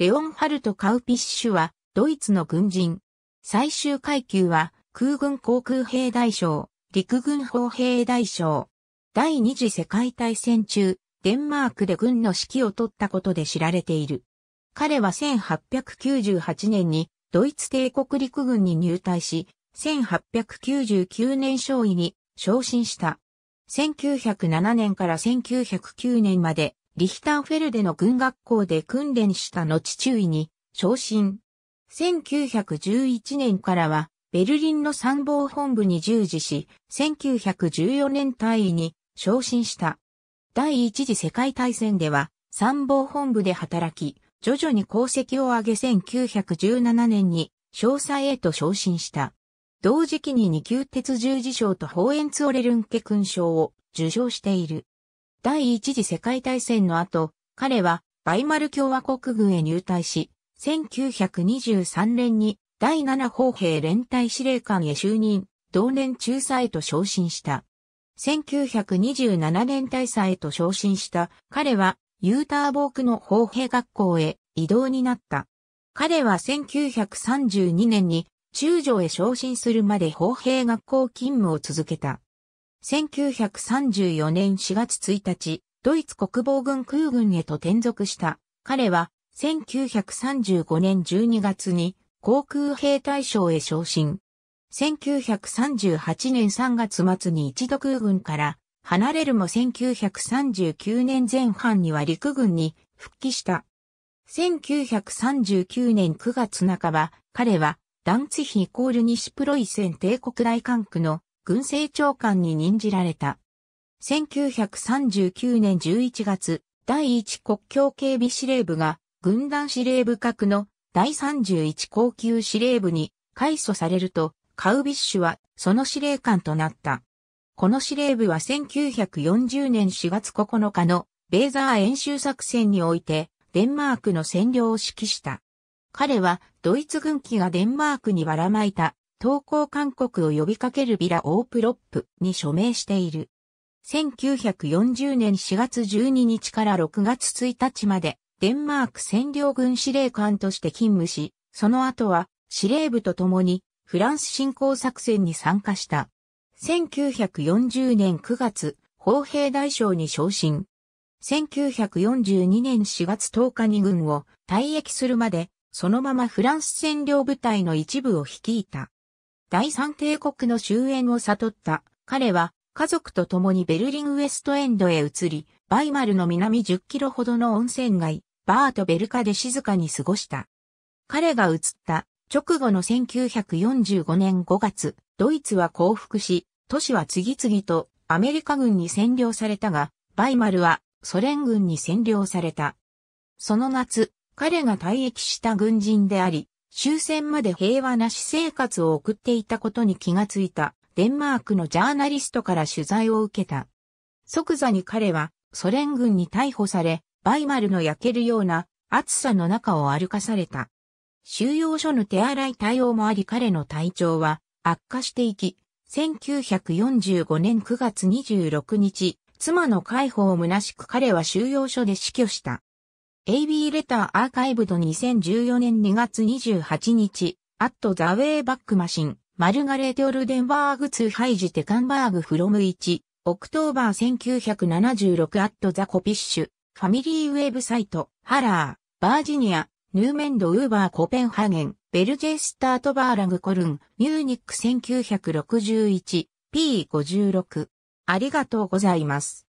レオンハルト・カウピッシュは、ドイツの軍人。最終階級は、空軍航空兵大将、陸軍砲兵大将。第二次世界大戦中、デンマークで軍の指揮を取ったことで知られている。彼は1898年にドイツ帝国陸軍に入隊し、1899年少尉に昇進した。1907年から1909年までリヒターフェルデの軍学校で訓練した後中尉に昇進。1911年からはベルリンの参謀本部に従事し、1914年大尉に昇進した。第一次世界大戦では参謀本部で働き、徐々に功績を上げ1917年に詳細へと昇進した。同時期に二級鉄十字章と法円ツオレルンケ勲章を受章している。第一次世界大戦の後、彼はバイマル共和国軍へ入隊し、1923年に第7砲兵連隊司令官へ就任、同年中佐へと昇進した。1927年大佐へと昇進した彼はユーターボークの砲兵学校へ移動になった。彼は1932年に中将へ昇進するまで砲兵学校勤務を続けた。1934年4月1日、ドイツ国防軍空軍へと転属した。彼は、1935年12月に航空兵隊将へ昇進。1938年3月末に一度空軍から離れるも1939年前半には陸軍に復帰した。1939年9月半ば、彼はダンツヒイコール西プロイセン帝国大管区の軍政長官に任じられた。1939年11月、第1国境警備司令部が、軍団司令部格の第31高級司令部に改組されると、カウビッシュはその司令官となった。この司令部は1940年4月9日のベーザー演習作戦においてデンマークの占領を指揮した。彼はドイツ軍機がデンマークにばらまいた投稿勧告を呼びかけるビラオープロップに署名している。1940年4月12日から6月1日まで、デンマーク占領軍司令官として勤務し、その後は司令部と共にフランス侵攻作戦に参加した。1940年9月、砲兵大将に昇進。1942年4月10日に軍を退役するまで、そのままフランス占領部隊の一部を率いた。第三帝国の終焉を悟った。彼は家族と共にベルリンウエストエンドへ移り、バイマルの南10キロほどの温泉街、バートベルカで静かに過ごした。彼が移った直後の1945年5月、ドイツは降伏し、都市は次々とアメリカ軍に占領されたが、バイマルはソ連軍に占領された。その夏、彼が退役した軍人であり、終戦まで平和な私生活を送っていたことに気がついたデンマークのジャーナリストから取材を受けた。即座に彼はソ連軍に逮捕され、バイマルの焼けるような暑さの中を歩かされた。収容所の手洗い対応もあり彼の体調は悪化していき、1945年9月26日、妻の解放を虚しく彼は収容所で死去した。AB レターアーカイブド2014年2月28日、アットザウェイバックマシン、マルガレーテ・オルデンバーグ2ハイジテカンバーグフロム1、オクトーバー1976アットザコピッシュ、ファミリーウェブサイト、ハラー、バージニア、ヌーメンドウーバーコペンハーゲン、ベルジェスタートバーラグコルン、ミューニック1961、P56。ありがとうございます。